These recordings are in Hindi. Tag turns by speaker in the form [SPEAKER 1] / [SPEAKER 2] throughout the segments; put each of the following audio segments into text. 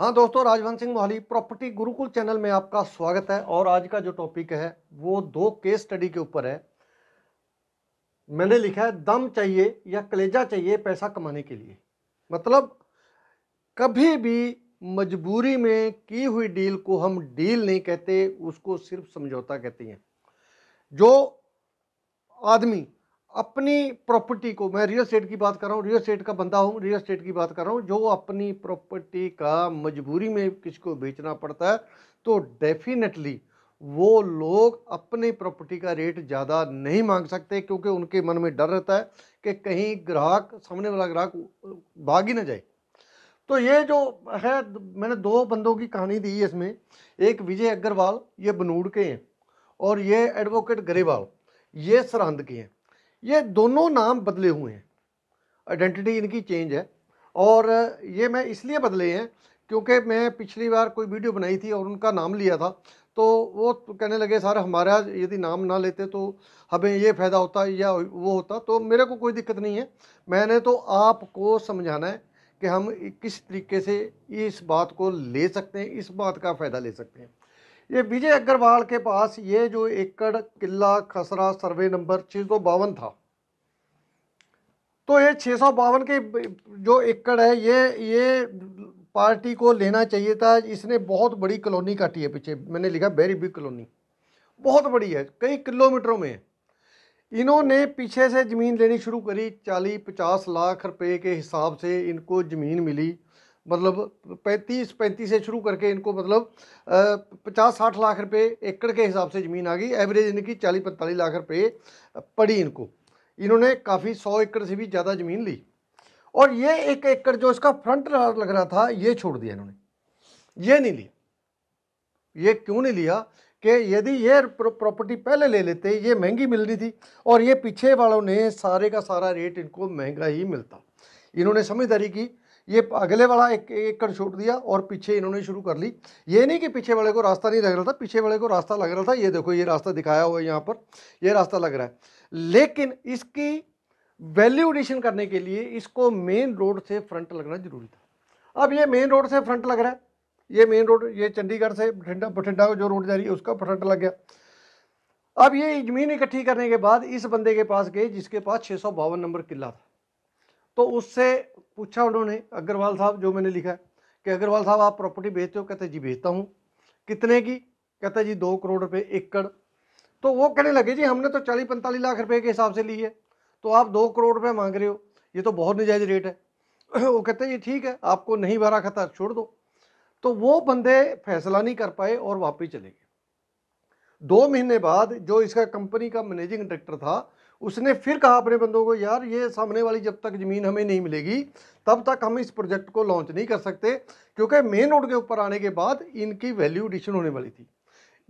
[SPEAKER 1] हाँ दोस्तों राजवंत सिंह मोहाली प्रॉपर्टी गुरुकुल चैनल में आपका स्वागत है और आज का जो टॉपिक है वो दो केस स्टडी के ऊपर है मैंने लिखा है दम चाहिए या कलेजा चाहिए पैसा कमाने के लिए मतलब कभी भी मजबूरी में की हुई डील को हम डील नहीं कहते उसको सिर्फ समझौता कहते हैं जो आदमी अपनी प्रॉपर्टी को मैं रियल स्टेट की बात कर रहा हूँ रियल स्टेट का बंदा हूँ रियल स्टेट की बात कर रहा हूँ जो अपनी प्रॉपर्टी का मजबूरी में किसी को बेचना पड़ता है तो डेफिनेटली वो लोग अपनी प्रॉपर्टी का रेट ज़्यादा नहीं मांग सकते क्योंकि उनके मन में डर रहता है कि कहीं ग्राहक सामने वाला ग्राहक भाग ही ना जाए तो ये जो है मैंने दो बंदों की कहानी दी है इसमें एक विजय अग्रवाल ये बनूड़ के हैं और ये एडवोकेट गरेवाल ये सरहंद के हैं ये दोनों नाम बदले हुए हैं आइडेंटिटी इनकी चेंज है और ये मैं इसलिए बदले हैं क्योंकि मैं पिछली बार कोई वीडियो बनाई थी और उनका नाम लिया था तो वो कहने लगे सर हमारा यदि नाम ना लेते तो हमें ये फ़ायदा होता या वो होता तो मेरे को कोई दिक्कत नहीं है मैंने तो आपको समझाना है कि हम किस तरीके से इस बात को ले सकते हैं इस बात का फ़ायदा ले सकते हैं ये विजय अग्रवाल के पास ये जो एकड़ किला खसरा सर्वे नंबर छः था तो ये छः के जो एकड़ है ये ये पार्टी को लेना चाहिए था इसने बहुत बड़ी कॉलोनी काटी है पीछे मैंने लिखा वेरी बिग कॉलोनी बहुत बड़ी है कई किलोमीटरों में इन्होंने पीछे से ज़मीन लेनी शुरू करी चालीस पचास लाख रुपए के हिसाब से इनको ज़मीन मिली मतलब पैंतीस पैंतीस से शुरू करके इनको मतलब पचास साठ लाख रुपए एकड़ के हिसाब से ज़मीन आ गई एवरेज इनकी चालीस पैंतालीस लाख रुपए पड़ी इनको इन्होंने काफ़ी सौ एकड़ से भी ज़्यादा ज़मीन ली और ये एक एकड़ जो इसका फ्रंट लग रहा था ये छोड़ दिया इन्होंने ये नहीं लिया ये क्यों नहीं लिया कि यदि ये प्रॉपर्टी पहले ले लेते ये महंगी मिल रही थी और ये पीछे वालों ने सारे का सारा रेट इनको महंगा ही मिलता इन्होंने समझदारी की ये अगले वाला एक एक छोड़ दिया और पीछे इन्होंने शुरू कर ली ये नहीं कि पीछे वाले को रास्ता नहीं लग रहा था पीछे वाले को रास्ता लग रहा था ये देखो ये रास्ता दिखाया हुआ है यहाँ पर ये रास्ता लग रहा है लेकिन इसकी वैल्यू एडिशन करने के लिए इसको मेन रोड से फ्रंट लगना जरूरी था अब ये मेन रोड से फ्रंट लग रहा है ये मेन रोड ये चंडीगढ़ से बठिंडा बठिंडा जो रोड जा रही है उसका फ्रंट लग गया अब ये जमीन इकट्ठी करने के बाद इस बंदे के पास गए जिसके पास छः सौ बावन नंबर किला था तो उससे पूछा उन्होंने अग्रवाल साहब जो मैंने लिखा है कि अग्रवाल साहब आप प्रॉपर्टी बेचते हो कहते जी बेचता हूँ कितने की कहते जी दो करोड़ रुपये एकड़ तो वो कहने लगे जी हमने तो चालीस पैंतालीस लाख रुपए के हिसाब से ली है तो आप दो करोड़ रुपये मांग रहे हो ये तो बहुत नजायज़ रेट है वो कहते हैं ये ठीक है आपको नहीं भरा खतर छोड़ दो तो वो बंदे फैसला नहीं कर पाए और वापस चले गए दो महीने बाद जो इसका कंपनी का मैनेजिंग डायरेक्टर था उसने फिर कहा अपने बंदों को यार ये सामने वाली जब तक ज़मीन हमें नहीं मिलेगी तब तक हम इस प्रोजेक्ट को लॉन्च नहीं कर सकते क्योंकि मेन रोड के ऊपर आने के बाद इनकी वैल्यू एडिशन होने वाली थी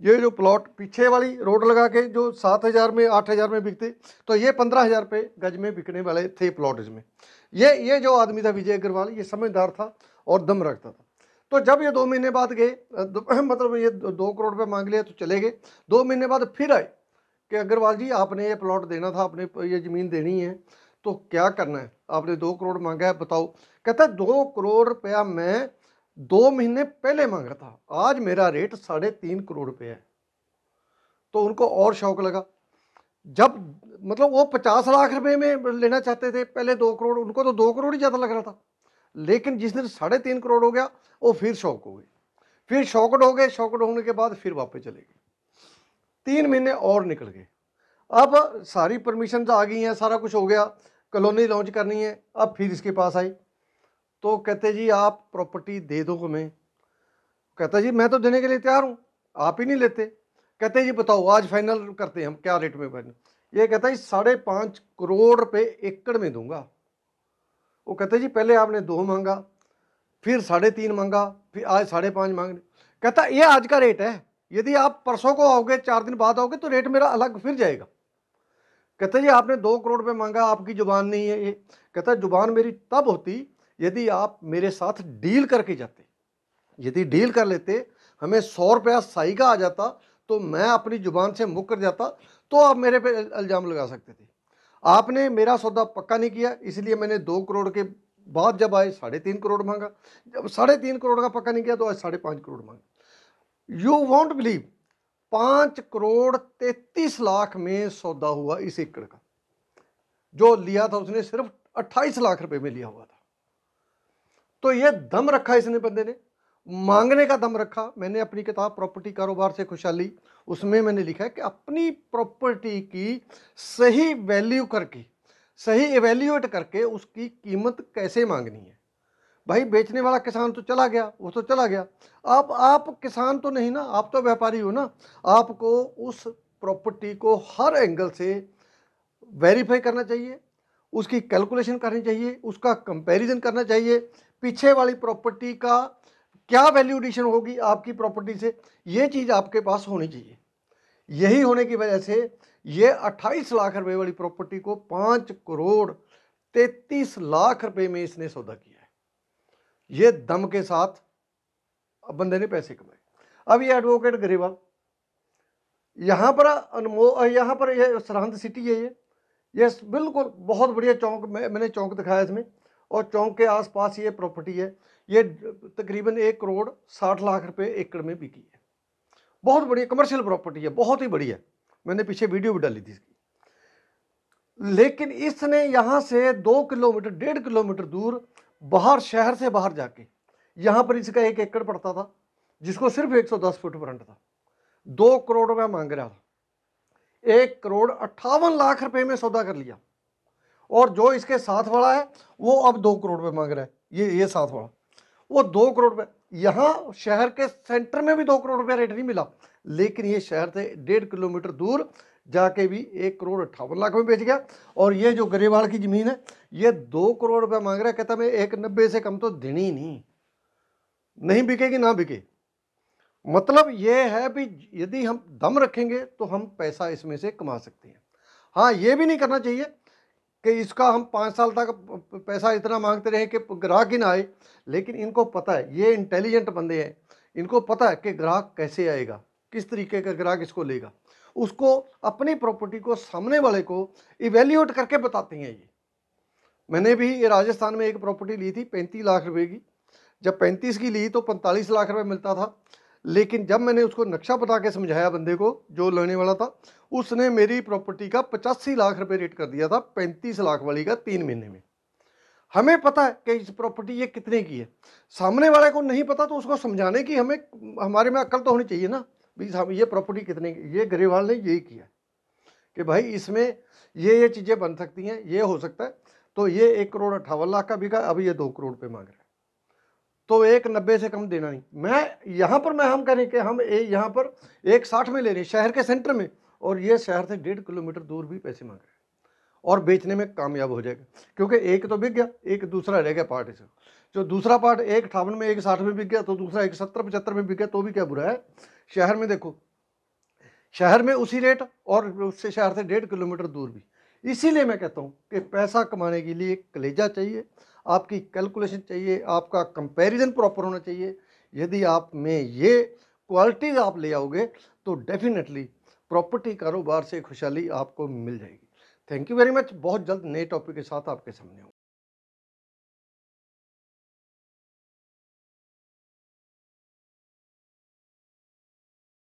[SPEAKER 1] ये जो प्लॉट पीछे वाली रोड लगा के जो सात हज़ार में आठ हज़ार में बिकते तो ये पंद्रह हज़ार रुपये गज में बिकने वाले थे प्लॉट इसमें ये ये जो आदमी था विजय अग्रवाल ये समझदार था और दम रखता था तो जब ये दो महीने बाद गए मतलब ये दो करोड़ रुपये मांग लिया तो चले गए दो महीने बाद फिर आए कि अग्रवाल जी आपने ये प्लॉट देना था आपने ये ज़मीन देनी है तो क्या करना है आपने दो करोड़ मांगा है बताओ कहता है दो करोड़ रुपया मैं दो महीने पहले मांगा था आज मेरा रेट साढ़े तीन करोड़ रुपये है तो उनको और शौक लगा जब मतलब वो पचास लाख रुपए में लेना चाहते थे पहले दो करोड़ उनको तो दो करोड़ ही ज़्यादा लग रहा था लेकिन जिस दिन साढ़े तीन करोड़ हो गया वो फिर शौक हो गए फिर शौकड हो गए शौकड होने के बाद फिर वापस चले गए तीन महीने और निकल गए अब सारी परमिशन तो आ गई हैं सारा कुछ हो गया कॉलोनी लॉन्च करनी है अब फिर इसके पास आई तो कहते जी आप प्रॉपर्टी दे दो हमें कहता जी मैं तो देने के लिए तैयार हूँ आप ही नहीं लेते कहते जी बताओ आज फाइनल करते हैं हम क्या रेट में फाइनल ये कहता जी साढ़े पाँच करोड़ रुपये एकड़ में दूंगा वो कहते जी पहले आपने दो मांगा फिर साढ़े तीन मांगा फिर आज साढ़े पाँच मांग कहता ये आज का रेट है यदि आप परसों को आओगे चार दिन बाद आओगे तो रेट मेरा अलग फिर जाएगा कहते जी आपने दो करोड़ रुपये मांगा आपकी जुबान नहीं है ये कहता जुबान मेरी तब होती यदि आप मेरे साथ डील करके जाते यदि डील कर लेते हमें सौ रुपया साई का आ जाता तो मैं अपनी जुबान से मुक कर जाता तो आप मेरे पे इल्ज़ाम लगा सकते थे आपने मेरा सौदा पक्का नहीं किया इसलिए मैंने दो करोड़ के बाद जब आए साढ़े तीन करोड़ मांगा जब साढ़े तीन करोड़ का पक्का नहीं किया तो आज साढ़े पाँच करोड़ मांगा यू वॉन्ट बिलीव पाँच करोड़ तैतीस लाख में सौदा हुआ इस एकड़ का जो लिया था उसने सिर्फ अट्ठाईस लाख रुपए में लिया हुआ था तो ये दम रखा इसने बंदे ने मांगने का दम रखा मैंने अपनी किताब प्रॉपर्टी कारोबार से खुशहाली उसमें मैंने लिखा है कि अपनी प्रॉपर्टी की सही वैल्यू करके सही एवेल्यूएट करके उसकी कीमत कैसे मांगनी है भाई बेचने वाला किसान तो चला गया वो तो चला गया अब आप किसान तो नहीं ना आप तो व्यापारी हो ना आपको उस प्रॉपर्टी को हर एंगल से वेरीफाई करना चाहिए उसकी कैलकुलेशन करनी चाहिए उसका कंपैरिजन करना चाहिए पीछे वाली प्रॉपर्टी का क्या वैल्यू एडिशन होगी आपकी प्रॉपर्टी से ये चीज़ आपके पास होनी चाहिए यही होने की वजह से ये 28 लाख रुपए वाली प्रॉपर्टी को 5 करोड़ 33 लाख रुपए में इसने सौदा किया ये दम के साथ बंदे ने पैसे कमाए अब ये एडवोकेट गरीबा यहाँ पर अनमो यहाँ पर ये सरहद सिटी है ये ये बिल्कुल बहुत बढ़िया चौंक मैं मैंने चौंक दिखाया इसमें और चौंक के आसपास ये प्रॉपर्टी है ये तकरीबन एक करोड़ साठ लाख रुपए एकड़ में बिकी है बहुत बढ़िया कमर्शियल प्रॉपर्टी है बहुत ही बढ़िया मैंने पीछे वीडियो भी डाली थी इसकी लेकिन इसने यहाँ से दो किलोमीटर डेढ़ किलोमीटर दूर बाहर शहर से बाहर जाके यहाँ पर इसका एक एकड़ पड़ता था जिसको सिर्फ 110 फुट फ्रंट था दो करोड़ रुपया मांग रहा था एक करोड़ अट्ठावन लाख रुपए में सौदा कर लिया और जो इसके साथ वाला है वो अब दो करोड़ रुपये मांग रहा है ये ये साथ वाला वो दो करोड़ रुपये यहाँ शहर के सेंटर में भी दो करोड़ रुपया रेट नहीं मिला लेकिन ये शहर से डेढ़ किलोमीटर दूर जाके भी एक करोड़ अट्ठावन लाख में बेच गया और ये जो गरेवाल की ज़मीन है ये दो करोड़ रुपया मांग रहा है कहता मैं एक नब्बे से कम तो देनी नहीं नहीं बिकेगी ना बिके मतलब ये है भी यदि हम दम रखेंगे तो हम पैसा इसमें से कमा सकते हैं हाँ ये भी नहीं करना चाहिए कि इसका हम पाँच साल तक पैसा इतना मांगते रहे कि ग्राहक ही ना आए लेकिन इनको पता है ये इंटेलिजेंट बंदे हैं इनको पता है कि ग्राहक कैसे आएगा किस तरीके का ग्राहक इसको लेगा उसको अपनी प्रॉपर्टी को सामने वाले को इवेल्यूएट करके बताती हैं ये मैंने भी ये राजस्थान में एक प्रॉपर्टी ली थी पैंतीस लाख रुपए की जब पैंतीस की ली तो पैंतालीस लाख रुपए मिलता था लेकिन जब मैंने उसको नक्शा बता के समझाया बंदे को जो लेने वाला था उसने मेरी प्रॉपर्टी का पचासी लाख रुपए रेट कर दिया था पैंतीस लाख वाली का तीन महीने में हमें पता है कि इस प्रॉपर्टी ये कितने की है सामने वाले को नहीं पता तो उसको समझाने की हमें हमारे में अक्ल तो होनी चाहिए ना भी साहब ये प्रॉपर्टी कितने ये गरीवाल ने यही किया कि भाई इसमें ये ये चीज़ें बन सकती हैं ये हो सकता है तो ये एक करोड़ अट्ठावन लाख का बिका अभी ये दो करोड़ पे मांग रहे हैं तो एक नब्बे से कम देना नहीं मैं यहाँ पर मैं हम कह हैं कि हम ए यहाँ पर एक साठ में ले रहे हैं शहर के सेंटर में और ये शहर से डेढ़ किलोमीटर दूर भी पैसे मांग रहे हैं और बेचने में कामयाब हो जाएगा क्योंकि एक तो बिक गया एक दूसरा रह गया पार्ट इसका जो दूसरा पार्ट एक अठावन में एक साठ में बिक गया तो दूसरा एक सत्तर पचहत्तर में बिक गया तो भी क्या बुरा है शहर में देखो शहर में उसी रेट और उससे शहर से डेढ़ किलोमीटर दूर भी इसीलिए मैं कहता हूँ कि पैसा कमाने के लिए कलेजा चाहिए आपकी कैलकुलेशन चाहिए आपका कंपैरिजन प्रॉपर होना चाहिए यदि आप में ये क्वालिटीज आप ले आओगे तो डेफिनेटली प्रॉपर्टी कारोबार से खुशहाली आपको मिल जाएगी थैंक यू वेरी मच बहुत जल्द नए टॉपिक के साथ आपके सामने हूँ